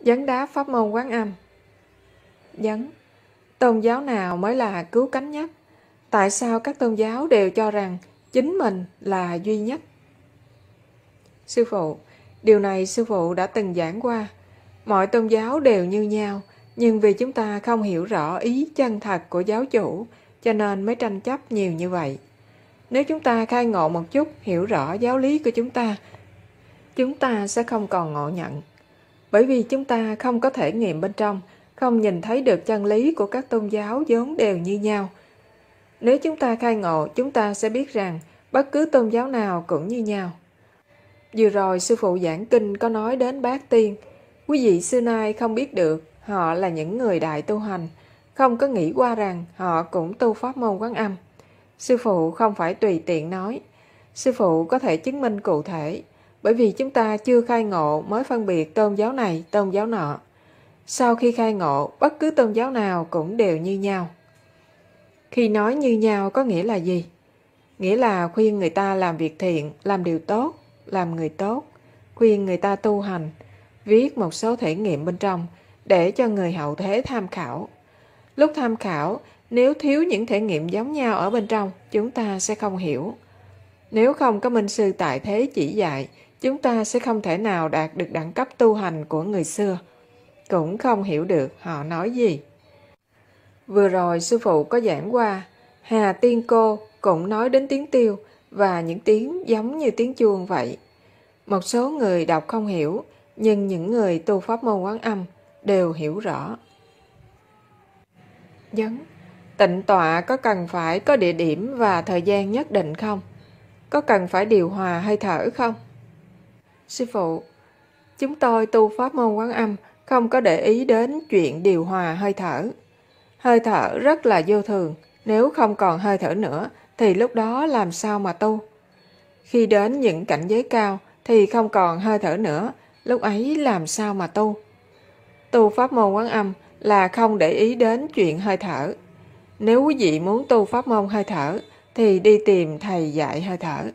Vấn đá pháp môn quán âm Vấn Tôn giáo nào mới là cứu cánh nhất? Tại sao các tôn giáo đều cho rằng chính mình là duy nhất? Sư phụ Điều này sư phụ đã từng giảng qua Mọi tôn giáo đều như nhau Nhưng vì chúng ta không hiểu rõ ý chân thật của giáo chủ Cho nên mới tranh chấp nhiều như vậy Nếu chúng ta khai ngộ một chút Hiểu rõ giáo lý của chúng ta Chúng ta sẽ không còn ngộ nhận bởi vì chúng ta không có thể nghiệm bên trong, không nhìn thấy được chân lý của các tôn giáo vốn đều như nhau. Nếu chúng ta khai ngộ, chúng ta sẽ biết rằng bất cứ tôn giáo nào cũng như nhau. Vừa rồi sư phụ giảng kinh có nói đến bát tiên. Quý vị xưa nay không biết được họ là những người đại tu hành, không có nghĩ qua rằng họ cũng tu pháp môn quán âm. Sư phụ không phải tùy tiện nói. Sư phụ có thể chứng minh cụ thể bởi vì chúng ta chưa khai ngộ mới phân biệt tôn giáo này, tôn giáo nọ. Sau khi khai ngộ, bất cứ tôn giáo nào cũng đều như nhau. Khi nói như nhau có nghĩa là gì? Nghĩa là khuyên người ta làm việc thiện, làm điều tốt, làm người tốt, khuyên người ta tu hành, viết một số thể nghiệm bên trong để cho người hậu thế tham khảo. Lúc tham khảo, nếu thiếu những thể nghiệm giống nhau ở bên trong, chúng ta sẽ không hiểu. Nếu không có minh sư tại thế chỉ dạy, chúng ta sẽ không thể nào đạt được đẳng cấp tu hành của người xưa cũng không hiểu được họ nói gì vừa rồi sư phụ có giảng qua hà tiên cô cũng nói đến tiếng tiêu và những tiếng giống như tiếng chuông vậy một số người đọc không hiểu nhưng những người tu pháp môn quán âm đều hiểu rõ vấn tịnh tọa có cần phải có địa điểm và thời gian nhất định không có cần phải điều hòa hơi thở không Sư phụ, chúng tôi tu pháp môn quán âm, không có để ý đến chuyện điều hòa hơi thở. Hơi thở rất là vô thường, nếu không còn hơi thở nữa thì lúc đó làm sao mà tu? Khi đến những cảnh giới cao thì không còn hơi thở nữa, lúc ấy làm sao mà tu? Tu pháp môn quán âm là không để ý đến chuyện hơi thở. Nếu quý vị muốn tu pháp môn hơi thở thì đi tìm thầy dạy hơi thở.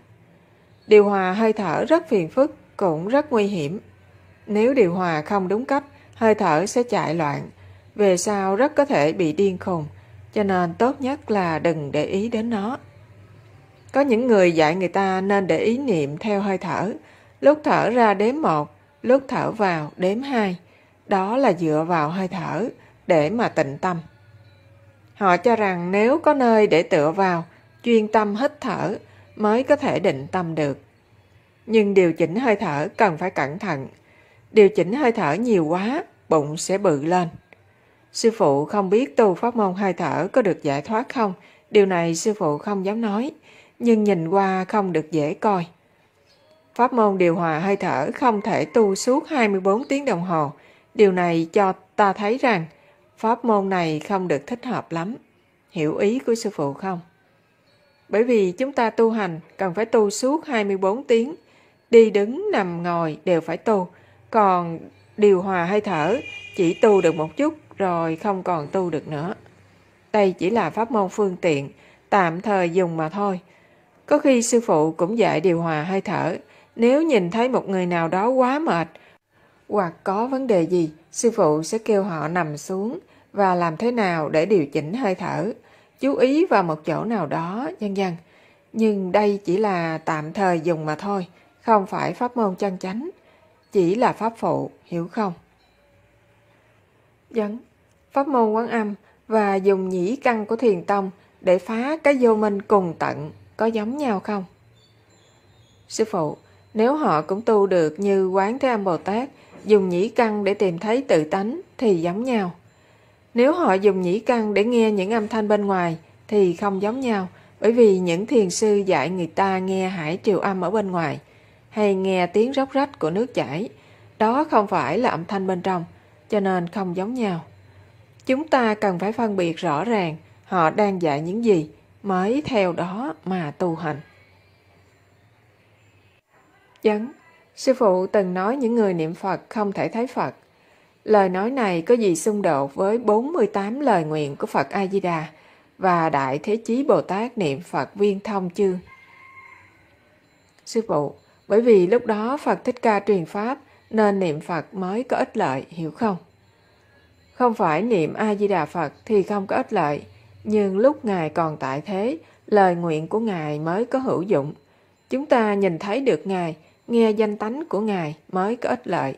Điều hòa hơi thở rất phiền phức, cũng rất nguy hiểm. Nếu điều hòa không đúng cách, hơi thở sẽ chạy loạn, về sau rất có thể bị điên khùng, cho nên tốt nhất là đừng để ý đến nó. Có những người dạy người ta nên để ý niệm theo hơi thở, lúc thở ra đếm một, lúc thở vào đếm hai. Đó là dựa vào hơi thở để mà tịnh tâm. Họ cho rằng nếu có nơi để tựa vào, chuyên tâm hít thở mới có thể định tâm được nhưng điều chỉnh hơi thở cần phải cẩn thận. Điều chỉnh hơi thở nhiều quá, bụng sẽ bự lên. Sư phụ không biết tu pháp môn hơi thở có được giải thoát không, điều này sư phụ không dám nói, nhưng nhìn qua không được dễ coi. Pháp môn điều hòa hơi thở không thể tu suốt 24 tiếng đồng hồ. Điều này cho ta thấy rằng pháp môn này không được thích hợp lắm. Hiểu ý của sư phụ không? Bởi vì chúng ta tu hành cần phải tu suốt 24 tiếng, đi đứng nằm ngồi đều phải tu, còn điều hòa hơi thở chỉ tu được một chút rồi không còn tu được nữa. Đây chỉ là pháp môn phương tiện, tạm thời dùng mà thôi. Có khi sư phụ cũng dạy điều hòa hơi thở, nếu nhìn thấy một người nào đó quá mệt hoặc có vấn đề gì, sư phụ sẽ kêu họ nằm xuống và làm thế nào để điều chỉnh hơi thở, chú ý vào một chỗ nào đó, vân vân. Nhưng đây chỉ là tạm thời dùng mà thôi không phải pháp môn chân chánh, chỉ là pháp phụ, hiểu không? Dẫn, vâng, pháp môn quán âm và dùng nhĩ căn của thiền tông để phá cái vô minh cùng tận có giống nhau không? Sư phụ, nếu họ cũng tu được như quán thế âm Bồ Tát, dùng nhĩ căn để tìm thấy tự tánh thì giống nhau. Nếu họ dùng nhĩ căn để nghe những âm thanh bên ngoài thì không giống nhau, bởi vì những thiền sư dạy người ta nghe hải triều âm ở bên ngoài – hay nghe tiếng róc rách của nước chảy. Đó không phải là âm thanh bên trong, cho nên không giống nhau. Chúng ta cần phải phân biệt rõ ràng họ đang dạy những gì mới theo đó mà tu hành. Chấn Sư phụ từng nói những người niệm Phật không thể thấy Phật. Lời nói này có gì xung đột với 48 lời nguyện của Phật A-di-đà và Đại Thế Chí Bồ Tát niệm Phật Viên Thông chưa? Sư phụ bởi vì lúc đó Phật Thích Ca truyền Pháp nên niệm Phật mới có ích lợi, hiểu không? Không phải niệm A-di-đà Phật thì không có ích lợi, nhưng lúc Ngài còn tại thế, lời nguyện của Ngài mới có hữu dụng. Chúng ta nhìn thấy được Ngài, nghe danh tánh của Ngài mới có ích lợi.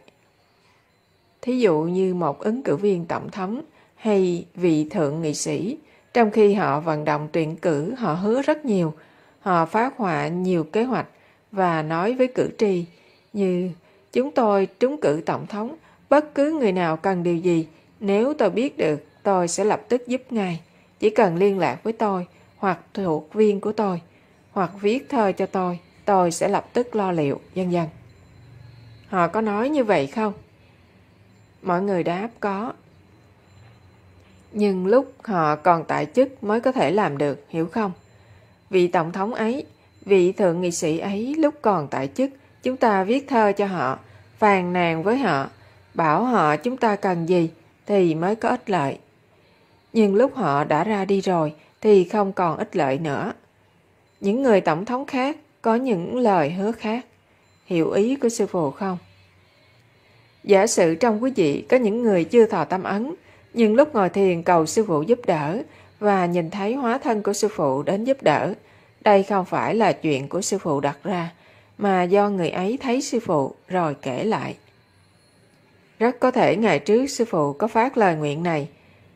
Thí dụ như một ứng cử viên tổng thống hay vị thượng nghị sĩ, trong khi họ vận động tuyển cử họ hứa rất nhiều, họ phá họa nhiều kế hoạch và nói với cử tri như chúng tôi trúng cử tổng thống, bất cứ người nào cần điều gì, nếu tôi biết được, tôi sẽ lập tức giúp ngài. Chỉ cần liên lạc với tôi hoặc thuộc viên của tôi hoặc viết thơ cho tôi, tôi sẽ lập tức lo liệu, dần dần Họ có nói như vậy không? Mọi người đáp có. Nhưng lúc họ còn tại chức mới có thể làm được, hiểu không? Vị tổng thống ấy Vị thượng nghị sĩ ấy lúc còn tại chức, chúng ta viết thơ cho họ, phàn nàn với họ, bảo họ chúng ta cần gì thì mới có ích lợi. Nhưng lúc họ đã ra đi rồi thì không còn ích lợi nữa. Những người tổng thống khác có những lời hứa khác. Hiểu ý của sư phụ không? Giả sử trong quý vị có những người chưa thọ tâm ấn, nhưng lúc ngồi thiền cầu sư phụ giúp đỡ và nhìn thấy hóa thân của sư phụ đến giúp đỡ, đây không phải là chuyện của sư phụ đặt ra, mà do người ấy thấy sư phụ rồi kể lại. Rất có thể ngày trước sư phụ có phát lời nguyện này,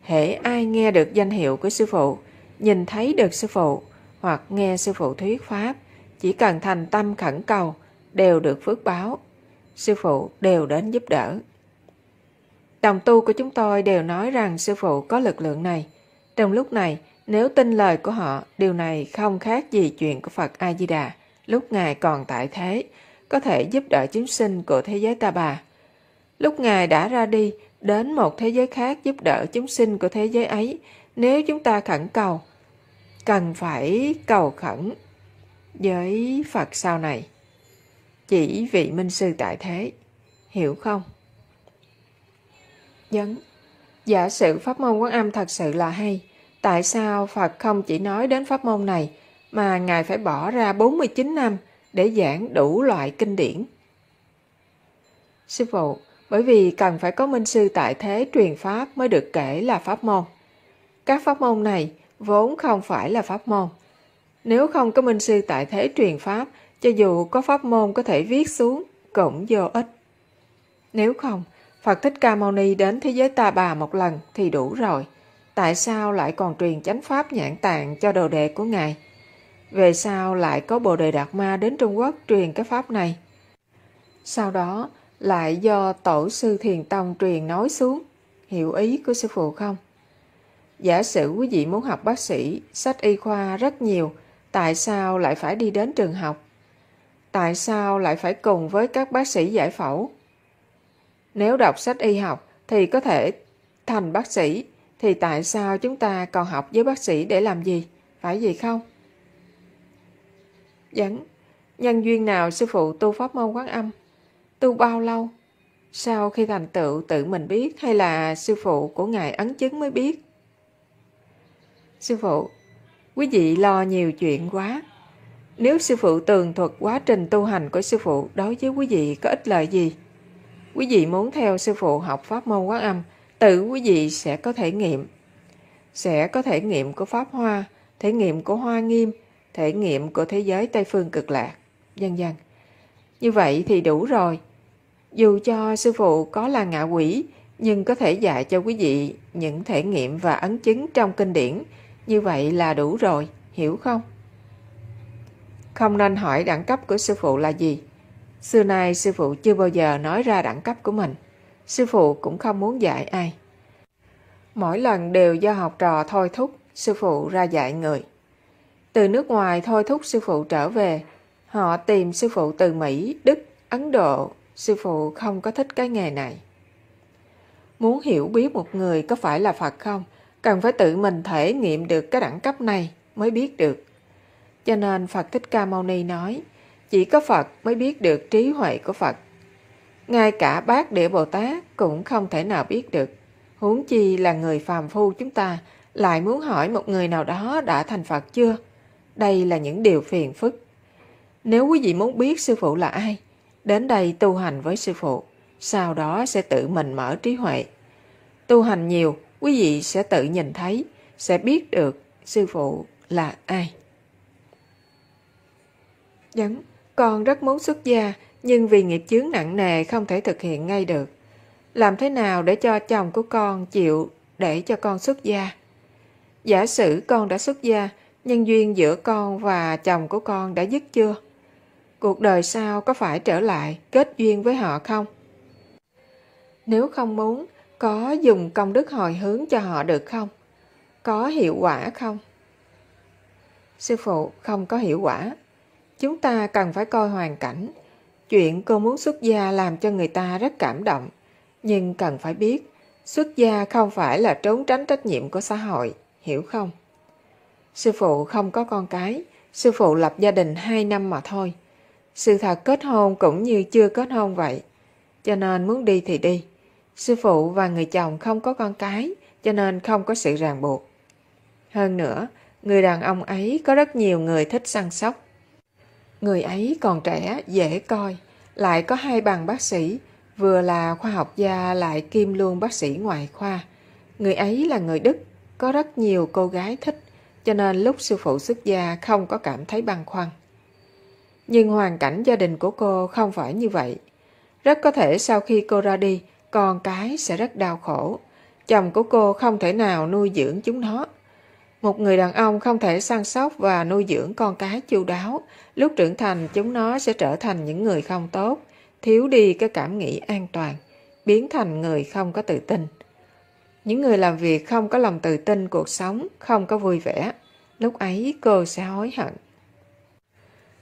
hễ ai nghe được danh hiệu của sư phụ, nhìn thấy được sư phụ hoặc nghe sư phụ thuyết pháp, chỉ cần thành tâm khẩn cầu đều được phước báo. Sư phụ đều đến giúp đỡ. Đồng tu của chúng tôi đều nói rằng sư phụ có lực lượng này. Trong lúc này, nếu tin lời của họ, điều này không khác gì chuyện của Phật A-di-đà lúc Ngài còn tại thế, có thể giúp đỡ chúng sinh của thế giới ta bà. Lúc Ngài đã ra đi, đến một thế giới khác giúp đỡ chúng sinh của thế giới ấy, nếu chúng ta khẩn cầu, cần phải cầu khẩn với Phật sau này. Chỉ vị minh sư tại thế, hiểu không? Dấn, vâng. giả sử pháp môn quán âm thật sự là hay, Tại sao Phật không chỉ nói đến pháp môn này mà Ngài phải bỏ ra 49 năm để giảng đủ loại kinh điển? Sư phụ, bởi vì cần phải có minh sư tại thế truyền pháp mới được kể là pháp môn. Các pháp môn này vốn không phải là pháp môn. Nếu không có minh sư tại thế truyền pháp, cho dù có pháp môn có thể viết xuống cũng vô ích. Nếu không, Phật Thích Ca Mâu Ni đến thế giới ta bà một lần thì đủ rồi – tại sao lại còn truyền chánh pháp nhãn tạng cho đồ đệ của Ngài? Về sao lại có Bồ Đề Đạt Ma đến Trung Quốc truyền cái pháp này? Sau đó lại do Tổ sư Thiền Tông truyền nói xuống, hiểu ý của sư phụ không? Giả sử quý vị muốn học bác sĩ, sách y khoa rất nhiều, tại sao lại phải đi đến trường học? Tại sao lại phải cùng với các bác sĩ giải phẫu? Nếu đọc sách y học thì có thể thành bác sĩ thì tại sao chúng ta còn học với bác sĩ để làm gì, phải gì không? Dẫn, nhân duyên nào sư phụ tu pháp môn quán âm? Tu bao lâu? Sau khi thành tựu tự mình biết hay là sư phụ của Ngài ấn chứng mới biết? Sư phụ, quý vị lo nhiều chuyện quá. Nếu sư phụ tường thuật quá trình tu hành của sư phụ đối với quý vị có ích lợi gì? Quý vị muốn theo sư phụ học pháp môn quán âm, tự quý vị sẽ có thể nghiệm sẽ có thể nghiệm của pháp hoa thể nghiệm của hoa nghiêm thể nghiệm của thế giới tây phương cực lạc dần dần như vậy thì đủ rồi dù cho sư phụ có là ngạ quỷ nhưng có thể dạy cho quý vị những thể nghiệm và ấn chứng trong kinh điển như vậy là đủ rồi hiểu không không nên hỏi đẳng cấp của sư phụ là gì xưa nay sư phụ chưa bao giờ nói ra đẳng cấp của mình sư phụ cũng không muốn dạy ai. Mỗi lần đều do học trò thôi thúc sư phụ ra dạy người. Từ nước ngoài thôi thúc sư phụ trở về, họ tìm sư phụ từ Mỹ, Đức, Ấn Độ, sư phụ không có thích cái nghề này. Muốn hiểu biết một người có phải là Phật không, cần phải tự mình thể nghiệm được cái đẳng cấp này mới biết được. Cho nên Phật Thích Ca Mâu Ni nói, chỉ có Phật mới biết được trí huệ của Phật ngay cả bác địa Bồ Tát cũng không thể nào biết được. Huống chi là người phàm phu chúng ta lại muốn hỏi một người nào đó đã thành Phật chưa? Đây là những điều phiền phức. Nếu quý vị muốn biết sư phụ là ai, đến đây tu hành với sư phụ, sau đó sẽ tự mình mở trí huệ. Tu hành nhiều, quý vị sẽ tự nhìn thấy, sẽ biết được sư phụ là ai. Dẫn, dạ, con rất muốn xuất gia, nhưng vì nghiệp chướng nặng nề không thể thực hiện ngay được. Làm thế nào để cho chồng của con chịu để cho con xuất gia? Giả sử con đã xuất gia, nhân duyên giữa con và chồng của con đã dứt chưa? Cuộc đời sau có phải trở lại kết duyên với họ không? Nếu không muốn, có dùng công đức hồi hướng cho họ được không? Có hiệu quả không? Sư phụ, không có hiệu quả. Chúng ta cần phải coi hoàn cảnh, Chuyện cô muốn xuất gia làm cho người ta rất cảm động, nhưng cần phải biết, xuất gia không phải là trốn tránh trách nhiệm của xã hội, hiểu không? Sư phụ không có con cái, sư phụ lập gia đình 2 năm mà thôi. Sự thật kết hôn cũng như chưa kết hôn vậy, cho nên muốn đi thì đi. Sư phụ và người chồng không có con cái, cho nên không có sự ràng buộc. Hơn nữa, người đàn ông ấy có rất nhiều người thích săn sóc. Người ấy còn trẻ, dễ coi, lại có hai bằng bác sĩ, vừa là khoa học gia lại kim luôn bác sĩ ngoại khoa. Người ấy là người Đức, có rất nhiều cô gái thích, cho nên lúc sư phụ xuất gia không có cảm thấy băn khoăn. Nhưng hoàn cảnh gia đình của cô không phải như vậy. Rất có thể sau khi cô ra đi, con cái sẽ rất đau khổ. Chồng của cô không thể nào nuôi dưỡng chúng nó. Một người đàn ông không thể săn sóc và nuôi dưỡng con cái chu đáo, lúc trưởng thành chúng nó sẽ trở thành những người không tốt, thiếu đi cái cảm nghĩ an toàn, biến thành người không có tự tin. Những người làm việc không có lòng tự tin cuộc sống, không có vui vẻ, lúc ấy cô sẽ hối hận.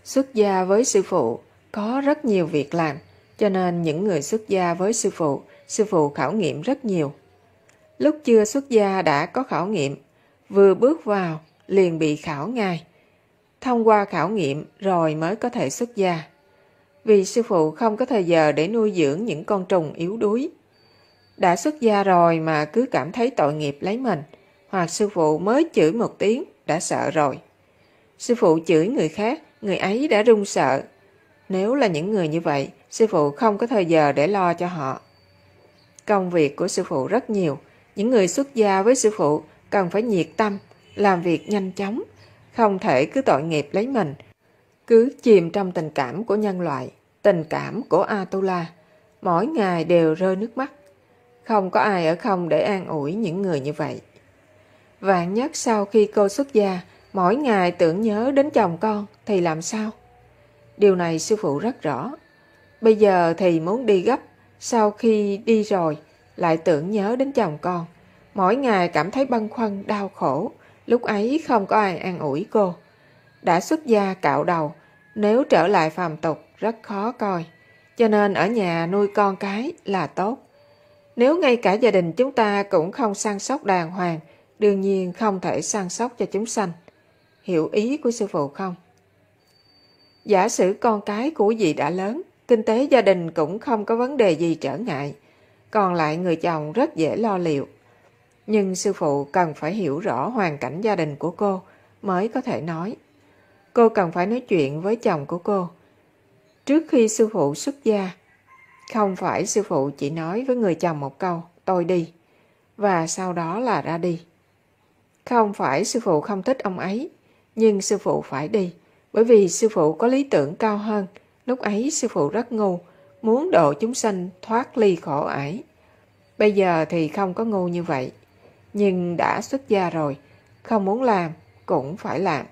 Xuất gia với sư phụ có rất nhiều việc làm, cho nên những người xuất gia với sư phụ, sư phụ khảo nghiệm rất nhiều. Lúc chưa xuất gia đã có khảo nghiệm, vừa bước vào liền bị khảo ngay. Thông qua khảo nghiệm rồi mới có thể xuất gia. Vì sư phụ không có thời giờ để nuôi dưỡng những con trùng yếu đuối. Đã xuất gia rồi mà cứ cảm thấy tội nghiệp lấy mình, hoặc sư phụ mới chửi một tiếng đã sợ rồi. Sư phụ chửi người khác, người ấy đã run sợ. Nếu là những người như vậy, sư phụ không có thời giờ để lo cho họ. Công việc của sư phụ rất nhiều, những người xuất gia với sư phụ cần phải nhiệt tâm, làm việc nhanh chóng, không thể cứ tội nghiệp lấy mình, cứ chìm trong tình cảm của nhân loại, tình cảm của Atula. Mỗi ngày đều rơi nước mắt. Không có ai ở không để an ủi những người như vậy. Vạn nhất sau khi cô xuất gia, mỗi ngày tưởng nhớ đến chồng con thì làm sao? Điều này sư phụ rất rõ. Bây giờ thì muốn đi gấp, sau khi đi rồi lại tưởng nhớ đến chồng con mỗi ngày cảm thấy băn khoăn đau khổ lúc ấy không có ai an ủi cô đã xuất gia cạo đầu nếu trở lại phàm tục rất khó coi cho nên ở nhà nuôi con cái là tốt nếu ngay cả gia đình chúng ta cũng không săn sóc đàng hoàng đương nhiên không thể săn sóc cho chúng sanh hiểu ý của sư phụ không giả sử con cái của dì đã lớn kinh tế gia đình cũng không có vấn đề gì trở ngại còn lại người chồng rất dễ lo liệu nhưng sư phụ cần phải hiểu rõ hoàn cảnh gia đình của cô mới có thể nói. Cô cần phải nói chuyện với chồng của cô. Trước khi sư phụ xuất gia, không phải sư phụ chỉ nói với người chồng một câu, tôi đi, và sau đó là ra đi. Không phải sư phụ không thích ông ấy, nhưng sư phụ phải đi, bởi vì sư phụ có lý tưởng cao hơn. Lúc ấy sư phụ rất ngu, muốn độ chúng sanh thoát ly khổ ải. Bây giờ thì không có ngu như vậy nhưng đã xuất gia rồi, không muốn làm cũng phải làm.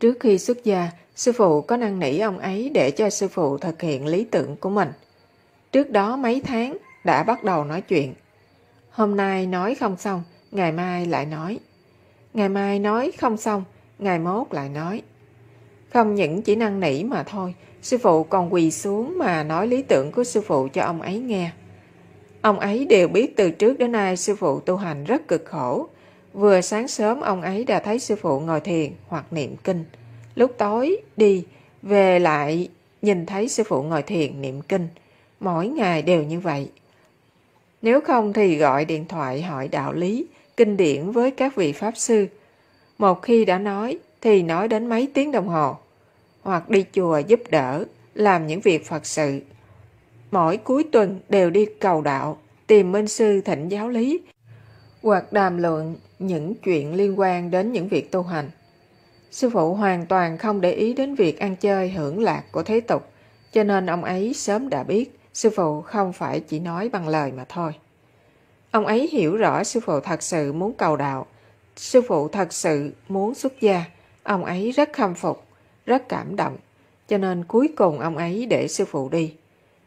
Trước khi xuất gia, sư phụ có năn nỉ ông ấy để cho sư phụ thực hiện lý tưởng của mình. Trước đó mấy tháng đã bắt đầu nói chuyện. Hôm nay nói không xong, ngày mai lại nói. Ngày mai nói không xong, ngày mốt lại nói. Không những chỉ năn nỉ mà thôi, sư phụ còn quỳ xuống mà nói lý tưởng của sư phụ cho ông ấy nghe. Ông ấy đều biết từ trước đến nay sư phụ tu hành rất cực khổ. Vừa sáng sớm ông ấy đã thấy sư phụ ngồi thiền hoặc niệm kinh. Lúc tối đi, về lại nhìn thấy sư phụ ngồi thiền niệm kinh. Mỗi ngày đều như vậy. Nếu không thì gọi điện thoại hỏi đạo lý, kinh điển với các vị Pháp sư. Một khi đã nói thì nói đến mấy tiếng đồng hồ. Hoặc đi chùa giúp đỡ, làm những việc Phật sự mỗi cuối tuần đều đi cầu đạo, tìm minh sư thỉnh giáo lý, hoặc đàm luận những chuyện liên quan đến những việc tu hành. Sư phụ hoàn toàn không để ý đến việc ăn chơi hưởng lạc của thế tục, cho nên ông ấy sớm đã biết sư phụ không phải chỉ nói bằng lời mà thôi. Ông ấy hiểu rõ sư phụ thật sự muốn cầu đạo, sư phụ thật sự muốn xuất gia, ông ấy rất khâm phục, rất cảm động, cho nên cuối cùng ông ấy để sư phụ đi.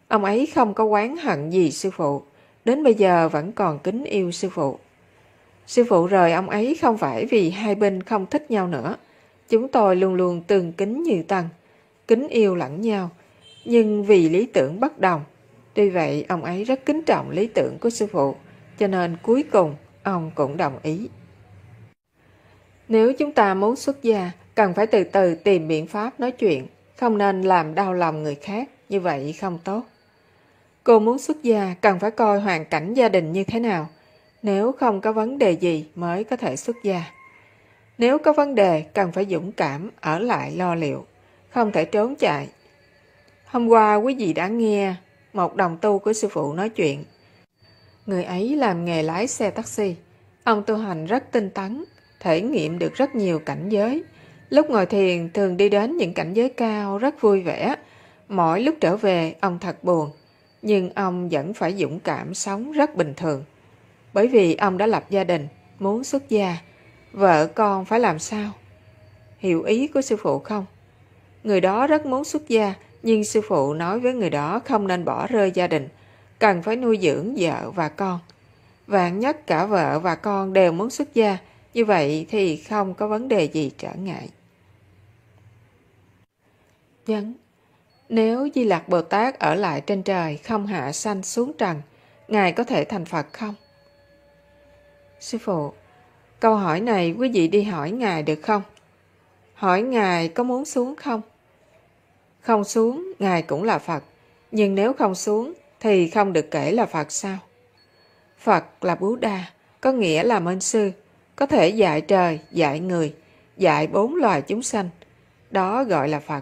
Ông ấy không có oán hận gì sư phụ, đến bây giờ vẫn còn kính yêu sư phụ. Sư phụ rời ông ấy không phải vì hai bên không thích nhau nữa. Chúng tôi luôn luôn tương kính như tăng, kính yêu lẫn nhau, nhưng vì lý tưởng bất đồng. Tuy vậy, ông ấy rất kính trọng lý tưởng của sư phụ, cho nên cuối cùng ông cũng đồng ý. Nếu chúng ta muốn xuất gia, cần phải từ từ tìm biện pháp nói chuyện, không nên làm đau lòng người khác, như vậy không tốt. Cô muốn xuất gia cần phải coi hoàn cảnh gia đình như thế nào. Nếu không có vấn đề gì mới có thể xuất gia. Nếu có vấn đề cần phải dũng cảm ở lại lo liệu, không thể trốn chạy. Hôm qua quý vị đã nghe một đồng tu của sư phụ nói chuyện. Người ấy làm nghề lái xe taxi. Ông tu hành rất tinh tấn, thể nghiệm được rất nhiều cảnh giới. Lúc ngồi thiền thường đi đến những cảnh giới cao rất vui vẻ. Mỗi lúc trở về ông thật buồn nhưng ông vẫn phải dũng cảm sống rất bình thường. Bởi vì ông đã lập gia đình, muốn xuất gia, vợ con phải làm sao? Hiểu ý của sư phụ không? Người đó rất muốn xuất gia, nhưng sư phụ nói với người đó không nên bỏ rơi gia đình, cần phải nuôi dưỡng vợ và con. Vạn nhất cả vợ và con đều muốn xuất gia, như vậy thì không có vấn đề gì trở ngại. Vấn nếu Di Lạc Bồ Tát ở lại trên trời không hạ sanh xuống trần, Ngài có thể thành Phật không? Sư phụ, câu hỏi này quý vị đi hỏi Ngài được không? Hỏi Ngài có muốn xuống không? Không xuống, Ngài cũng là Phật. Nhưng nếu không xuống, thì không được kể là Phật sao? Phật là Bú Đa, có nghĩa là Mên Sư, có thể dạy trời, dạy người, dạy bốn loài chúng sanh. Đó gọi là Phật.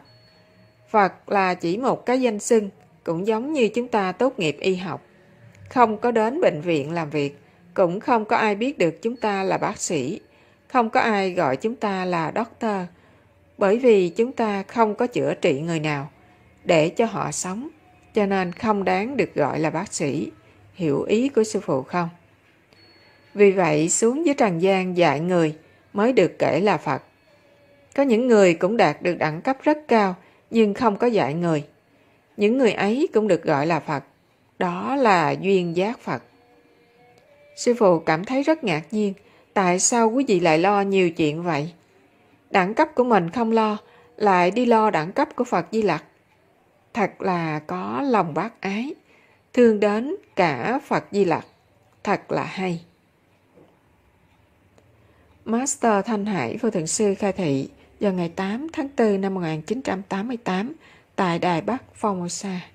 Phật là chỉ một cái danh xưng, cũng giống như chúng ta tốt nghiệp y học. Không có đến bệnh viện làm việc, cũng không có ai biết được chúng ta là bác sĩ, không có ai gọi chúng ta là doctor, bởi vì chúng ta không có chữa trị người nào để cho họ sống, cho nên không đáng được gọi là bác sĩ. Hiểu ý của sư phụ không? Vì vậy xuống dưới trần gian dạy người mới được kể là Phật. Có những người cũng đạt được đẳng cấp rất cao, nhưng không có dạy người. Những người ấy cũng được gọi là Phật. Đó là duyên giác Phật. Sư phụ cảm thấy rất ngạc nhiên. Tại sao quý vị lại lo nhiều chuyện vậy? Đẳng cấp của mình không lo, lại đi lo đẳng cấp của Phật Di Lặc. Thật là có lòng bác ái, thương đến cả Phật Di Lặc. Thật là hay. Master Thanh Hải Vô Thượng Sư khai thị vào ngày 8 tháng 4 năm 1988 tại Đài Bắc, Formosa.